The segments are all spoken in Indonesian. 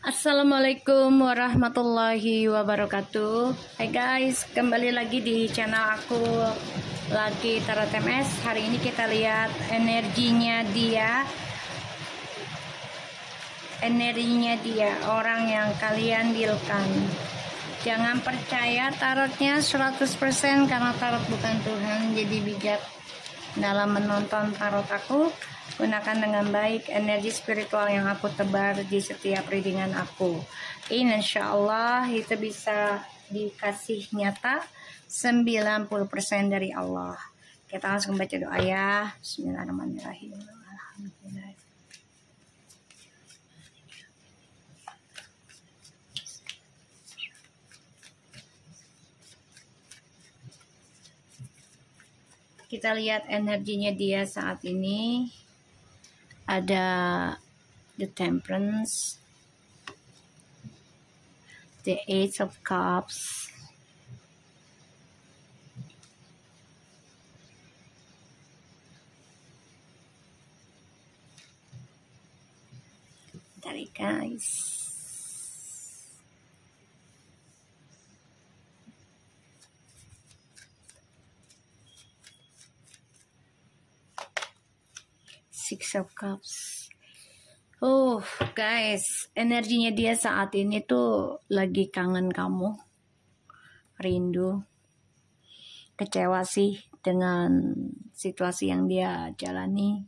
Assalamualaikum warahmatullahi wabarakatuh Hai guys, kembali lagi di channel aku Lagi Tarot MS Hari ini kita lihat energinya dia Energinya dia, orang yang kalian dealkan Jangan percaya tarotnya 100% karena tarot bukan Tuhan Jadi bijak dalam menonton tarot aku Gunakan dengan baik energi spiritual yang aku tebar di setiap readingan aku. Ini insya Allah itu bisa dikasih nyata 90% dari Allah. Kita langsung baca doa ya. Bismillahirrahmanirrahim. Kita lihat energinya dia saat ini. ada the temperance the eight of cups that it guys Six of Cups. Oh, guys, energinya dia saat ini tuh lagi kangen kamu. Rindu. Kecewa sih dengan situasi yang dia jalani.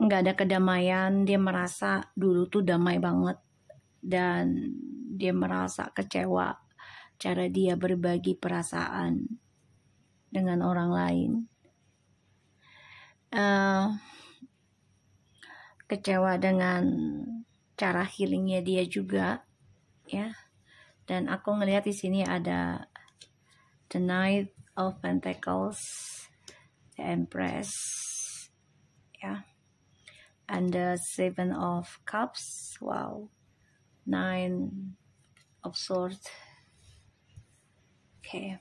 Nggak ada kedamaian, dia merasa dulu tuh damai banget. Dan dia merasa kecewa cara dia berbagi perasaan dengan orang lain uh, kecewa dengan cara healingnya dia juga ya dan aku ngelihat di sini ada the knight of pentacles the empress ya and the seven of cups wow nine of swords okay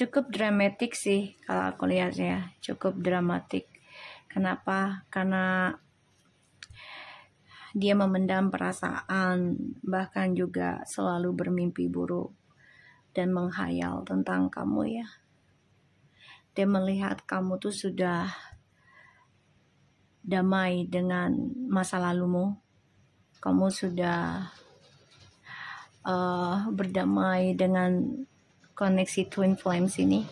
cukup dramatik sih kalau aku lihat ya cukup dramatik kenapa karena dia memendam perasaan bahkan juga selalu bermimpi buruk dan menghayal tentang kamu ya dia melihat kamu tuh sudah damai dengan masa lalumu kamu sudah uh, berdamai dengan koneksi twin flames ini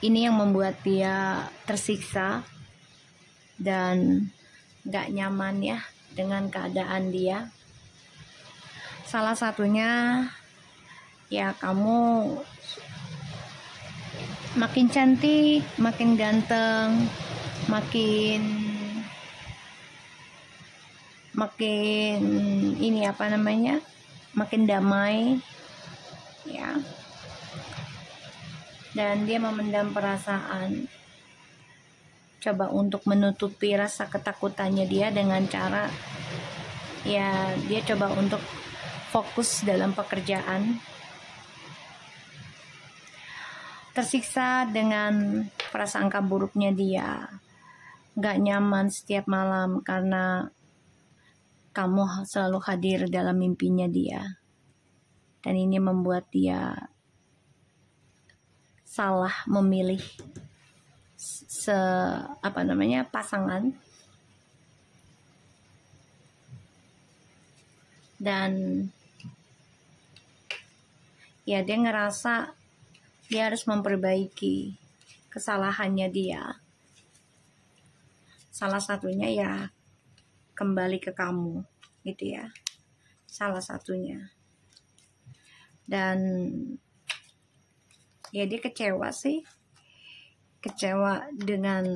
ini yang membuat dia tersiksa dan gak nyaman ya dengan keadaan dia salah satunya ya kamu makin cantik makin ganteng makin makin ini apa namanya makin damai ya dan dia memendam perasaan coba untuk menutupi rasa ketakutannya dia dengan cara ya dia coba untuk fokus dalam pekerjaan tersiksa dengan prasangka buruknya dia gak nyaman setiap malam karena kamu selalu hadir dalam mimpinya dia dan ini membuat dia salah memilih se apa namanya pasangan dan ya dia ngerasa dia harus memperbaiki kesalahannya dia salah satunya ya kembali ke kamu gitu ya salah satunya dan ya dia kecewa sih kecewa dengan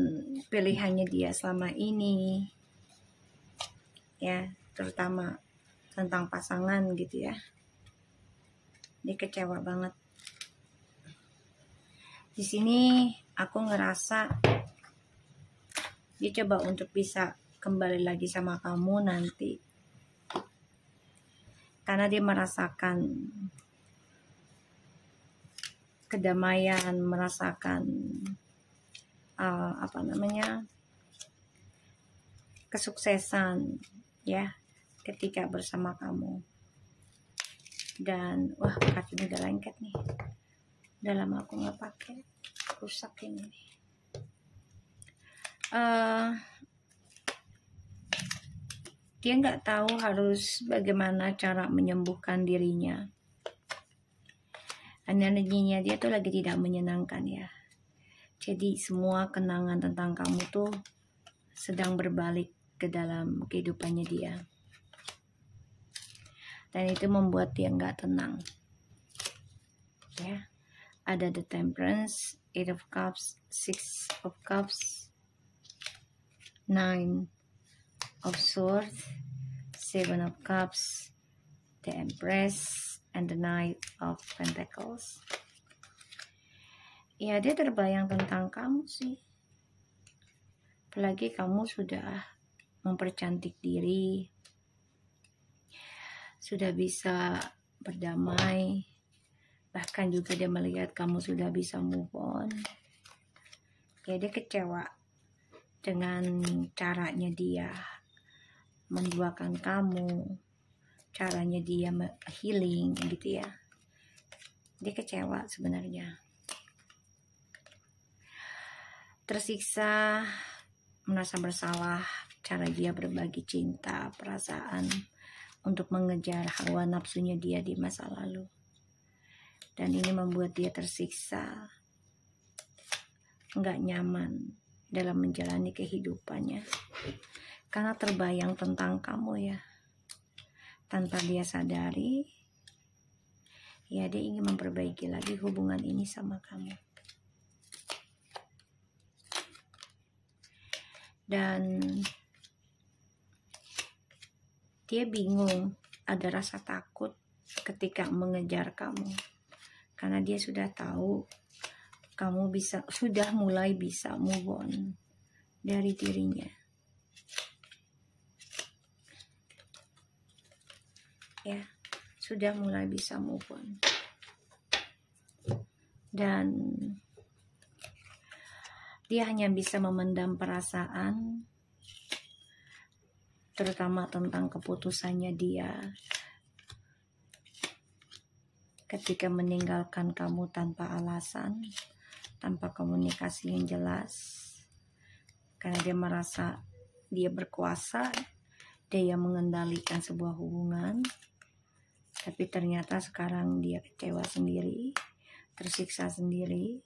pilihannya dia selama ini ya terutama tentang pasangan gitu ya dia kecewa banget di sini aku ngerasa dia coba untuk bisa kembali lagi sama kamu nanti karena dia merasakan kedamaian, merasakan uh, apa namanya kesuksesan, ya, ketika bersama kamu. Dan wah kaki ini udah lengket nih, udah lama aku nggak pakai, rusak ini. Uh, dia nggak tahu harus bagaimana cara menyembuhkan dirinya energinya dia tuh lagi tidak menyenangkan ya jadi semua kenangan tentang kamu tuh sedang berbalik ke dalam kehidupannya dia dan itu membuat dia nggak tenang ya ada the temperance eight of cups six of cups nine of swords seven of cups the empress and the Knight of Pentacles. Ya, dia terbayang tentang kamu sih. Apalagi kamu sudah mempercantik diri, sudah bisa berdamai, bahkan juga dia melihat kamu sudah bisa move on. Ya, dia kecewa dengan caranya dia menduakan kamu caranya dia healing gitu ya dia kecewa sebenarnya tersiksa merasa bersalah cara dia berbagi cinta perasaan untuk mengejar hawa nafsunya dia di masa lalu dan ini membuat dia tersiksa nggak nyaman dalam menjalani kehidupannya karena terbayang tentang kamu ya tanpa dia sadari ya dia ingin memperbaiki lagi hubungan ini sama kamu dan dia bingung ada rasa takut ketika mengejar kamu karena dia sudah tahu kamu bisa sudah mulai bisa move on dari dirinya ya sudah mulai bisa move on dan dia hanya bisa memendam perasaan terutama tentang keputusannya dia ketika meninggalkan kamu tanpa alasan tanpa komunikasi yang jelas karena dia merasa dia berkuasa dia yang mengendalikan sebuah hubungan tapi ternyata sekarang dia kecewa sendiri tersiksa sendiri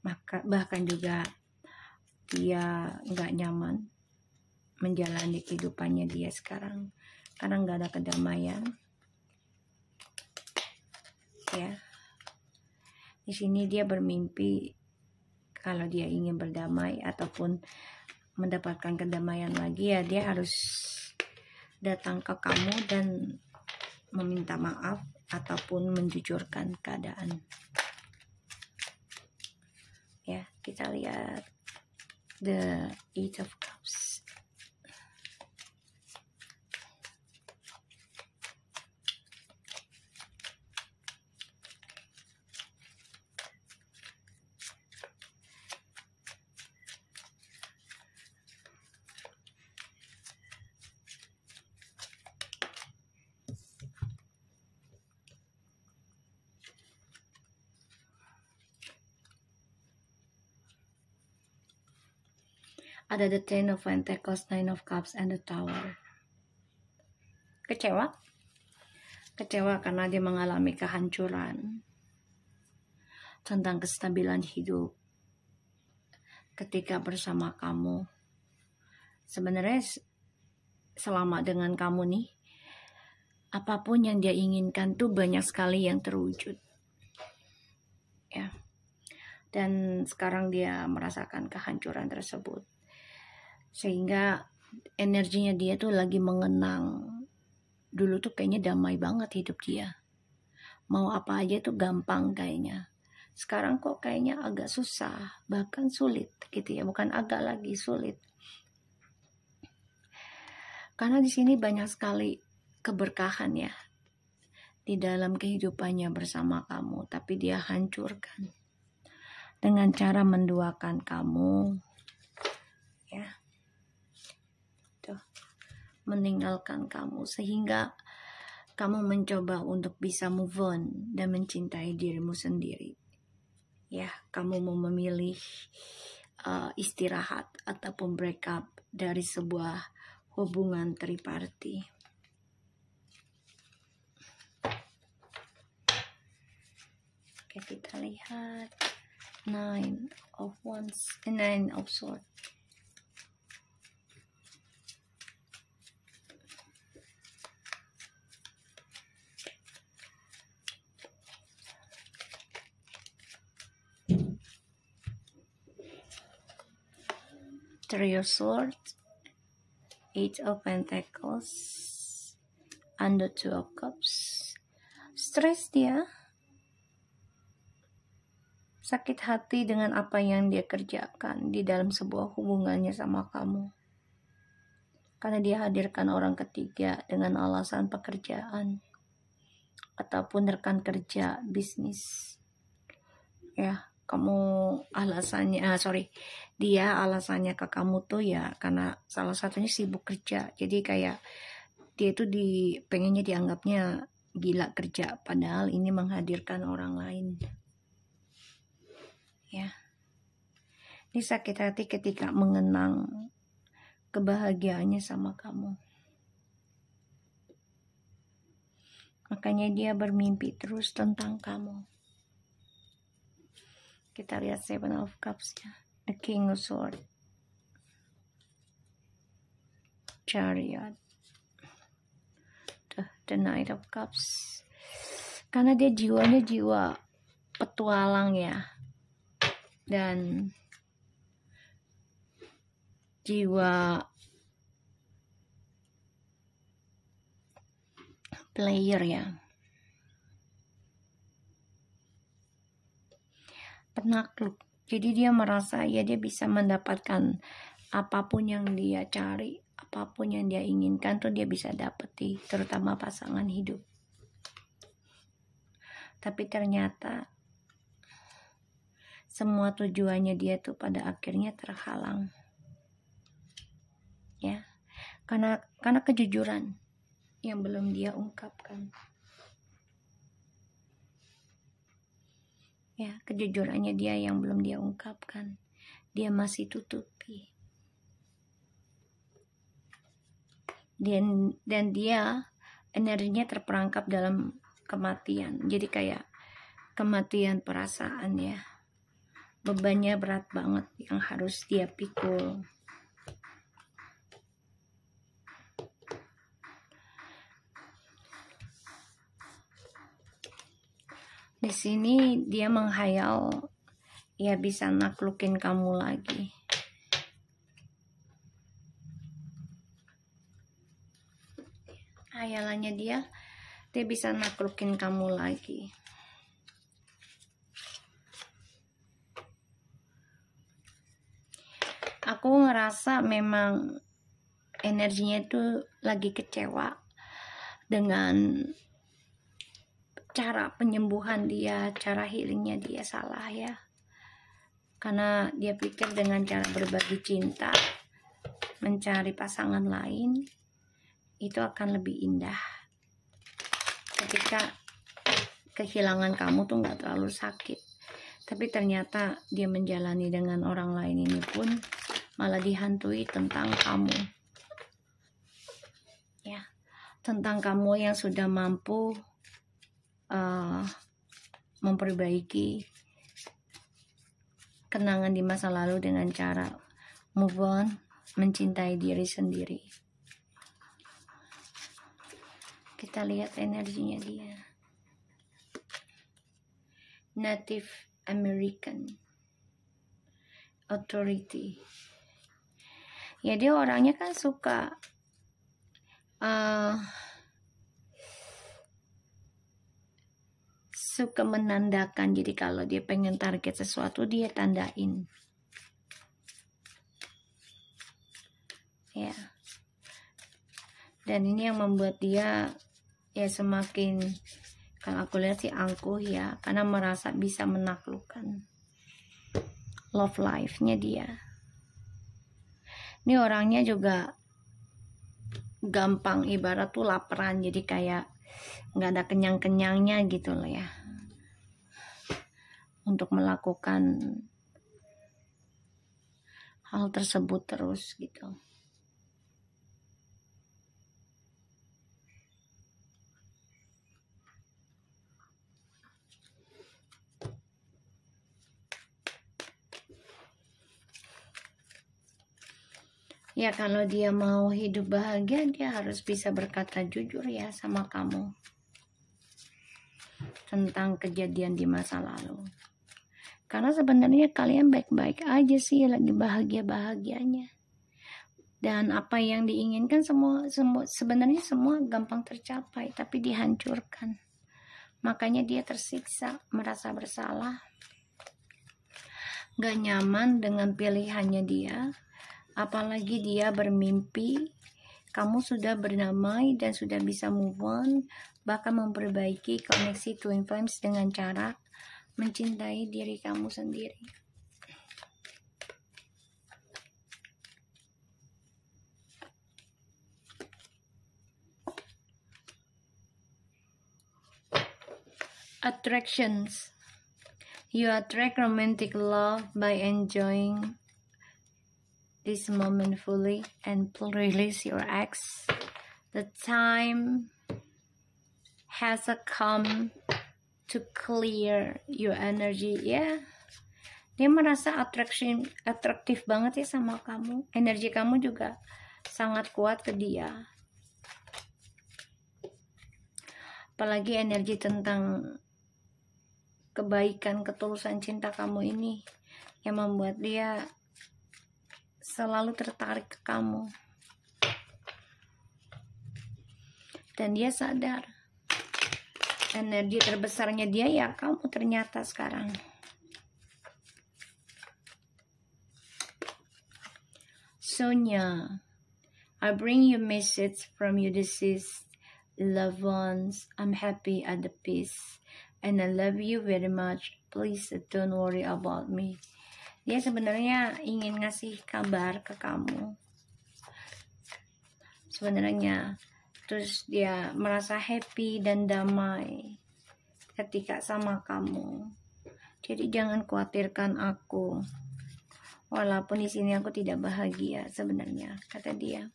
maka bahkan juga dia nggak nyaman menjalani kehidupannya dia sekarang karena nggak ada kedamaian ya di sini dia bermimpi kalau dia ingin berdamai ataupun mendapatkan kedamaian lagi ya dia harus datang ke kamu dan meminta maaf ataupun menjujurkan keadaan. Ya, kita lihat the Eight of Cups. ada the ten of pentacles, nine of cups, and the tower. Kecewa? Kecewa karena dia mengalami kehancuran tentang kestabilan hidup ketika bersama kamu. Sebenarnya selama dengan kamu nih, apapun yang dia inginkan tuh banyak sekali yang terwujud. Ya. Dan sekarang dia merasakan kehancuran tersebut sehingga energinya dia tuh lagi mengenang dulu tuh kayaknya damai banget hidup dia mau apa aja tuh gampang kayaknya sekarang kok kayaknya agak susah bahkan sulit gitu ya bukan agak lagi sulit karena di sini banyak sekali keberkahan ya di dalam kehidupannya bersama kamu tapi dia hancurkan dengan cara menduakan kamu ya meninggalkan kamu sehingga kamu mencoba untuk bisa move on dan mencintai dirimu sendiri. Ya, kamu mau memilih uh, istirahat ataupun break up dari sebuah hubungan triparty. Oke, kita lihat nine of wands, eh, nine of swords. mysterious sword, eight of pentacles, and the two of cups. Stress dia, sakit hati dengan apa yang dia kerjakan di dalam sebuah hubungannya sama kamu. Karena dia hadirkan orang ketiga dengan alasan pekerjaan ataupun rekan kerja bisnis. Ya, kamu alasannya ah, sorry dia alasannya ke kamu tuh ya karena salah satunya sibuk kerja jadi kayak dia itu di pengennya dianggapnya gila kerja padahal ini menghadirkan orang lain ya ini sakit hati ketika mengenang kebahagiaannya sama kamu makanya dia bermimpi terus tentang kamu kita lihat seven of cups the king of sword chariot the, the knight of cups karena dia jiwanya jiwa petualang ya dan jiwa player ya penakluk. Jadi dia merasa ya dia bisa mendapatkan apapun yang dia cari, apapun yang dia inginkan tuh dia bisa dapeti, terutama pasangan hidup. Tapi ternyata semua tujuannya dia tuh pada akhirnya terhalang. Ya. Karena karena kejujuran yang belum dia ungkapkan. ya kejujurannya dia yang belum dia ungkapkan dia masih tutupi dan dan dia energinya terperangkap dalam kematian jadi kayak kematian perasaan ya bebannya berat banget yang harus dia pikul di sini dia menghayal ya bisa naklukin kamu lagi hayalannya dia dia bisa naklukin kamu lagi aku ngerasa memang energinya itu lagi kecewa dengan cara penyembuhan dia, cara healingnya dia salah ya. Karena dia pikir dengan cara berbagi cinta, mencari pasangan lain, itu akan lebih indah. Ketika kehilangan kamu tuh gak terlalu sakit. Tapi ternyata dia menjalani dengan orang lain ini pun malah dihantui tentang kamu. Ya, tentang kamu yang sudah mampu uh, memperbaiki kenangan di masa lalu dengan cara move on, mencintai diri sendiri. Kita lihat energinya dia. Native American Authority. Ya dia orangnya kan suka uh, suka menandakan. Jadi kalau dia pengen target sesuatu dia tandain. Ya. Dan ini yang membuat dia ya semakin kalau aku lihat sih angkuh ya karena merasa bisa menaklukkan love life-nya dia. Ini orangnya juga gampang ibarat tuh laparan jadi kayak nggak ada kenyang-kenyangnya gitu loh ya untuk melakukan hal tersebut terus gitu. Ya kalau dia mau hidup bahagia dia harus bisa berkata jujur ya sama kamu tentang kejadian di masa lalu. Karena sebenarnya kalian baik-baik aja sih, lagi bahagia-bahagianya. Dan apa yang diinginkan semua, semua sebenarnya semua gampang tercapai, tapi dihancurkan. Makanya dia tersiksa, merasa bersalah, gak nyaman dengan pilihannya dia, apalagi dia bermimpi kamu sudah bernamai dan sudah bisa move on, bahkan memperbaiki koneksi twin flames dengan cara mencintai diri kamu sendiri. Attractions. You attract romantic love by enjoying this moment fully and release your ex. The time has come to clear your energy ya yeah. dia merasa attraction atraktif banget ya sama kamu energi kamu juga sangat kuat ke dia apalagi energi tentang kebaikan ketulusan cinta kamu ini yang membuat dia selalu tertarik ke kamu dan dia sadar energi terbesarnya dia ya kamu ternyata sekarang Sonia I bring you message from your deceased loved ones I'm happy at the peace and I love you very much please don't worry about me dia sebenarnya ingin ngasih kabar ke kamu sebenarnya terus dia merasa happy dan damai ketika sama kamu. Jadi jangan khawatirkan aku. Walaupun di sini aku tidak bahagia sebenarnya, kata dia.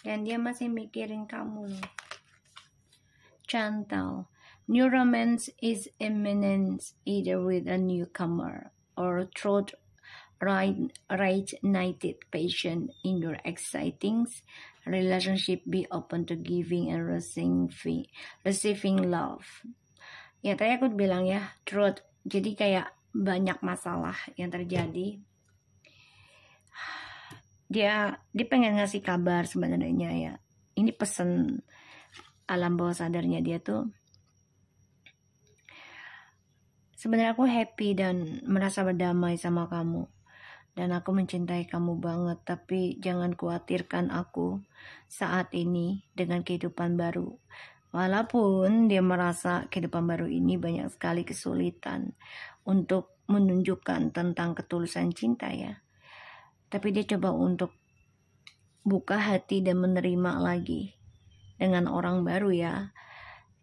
Dan dia masih mikirin kamu loh. Chantal, new romance is imminent either with a newcomer or throat right united patient in your exciting relationship be open to giving and receiving receiving love ya tadi aku bilang ya truth jadi kayak banyak masalah yang terjadi dia dia pengen ngasih kabar sebenarnya ya ini pesan alam bawah sadarnya dia tuh sebenarnya aku happy dan merasa berdamai sama kamu dan aku mencintai kamu banget, tapi jangan khawatirkan aku saat ini dengan kehidupan baru. Walaupun dia merasa kehidupan baru ini banyak sekali kesulitan untuk menunjukkan tentang ketulusan cinta ya. Tapi dia coba untuk buka hati dan menerima lagi dengan orang baru ya.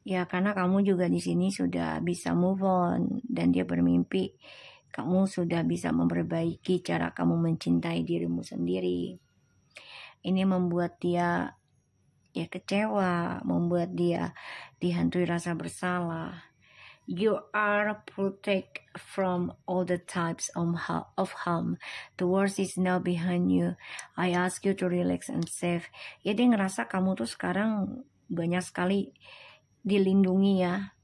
Ya karena kamu juga di sini sudah bisa move on dan dia bermimpi kamu sudah bisa memperbaiki cara kamu mencintai dirimu sendiri. Ini membuat dia ya kecewa, membuat dia dihantui rasa bersalah. You are protected from all the types of harm. The worst is now behind you. I ask you to relax and safe. Ya dia ngerasa kamu tuh sekarang banyak sekali dilindungi ya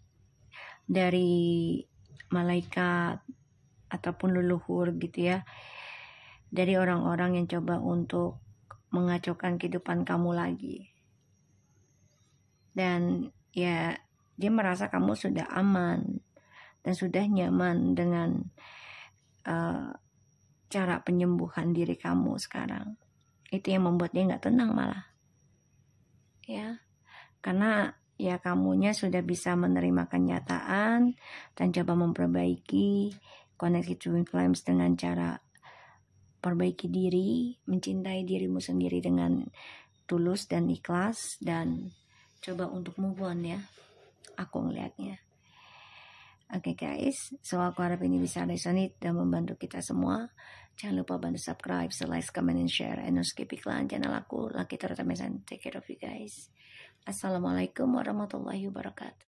dari malaikat ataupun leluhur gitu ya dari orang-orang yang coba untuk mengacaukan kehidupan kamu lagi dan ya dia merasa kamu sudah aman dan sudah nyaman dengan uh, cara penyembuhan diri kamu sekarang itu yang membuat dia nggak tenang malah ya karena ya kamunya sudah bisa menerima kenyataan dan coba memperbaiki koneksi twin flames dengan cara perbaiki diri, mencintai dirimu sendiri dengan tulus dan ikhlas dan coba untuk move on ya. Aku melihatnya. Oke okay guys, so aku harap ini bisa resonate dan membantu kita semua. Jangan lupa bantu subscribe, like, comment, and share. And don't skip iklan channel aku, Lucky Terutama Take care of you guys. Assalamualaikum warahmatullahi wabarakatuh.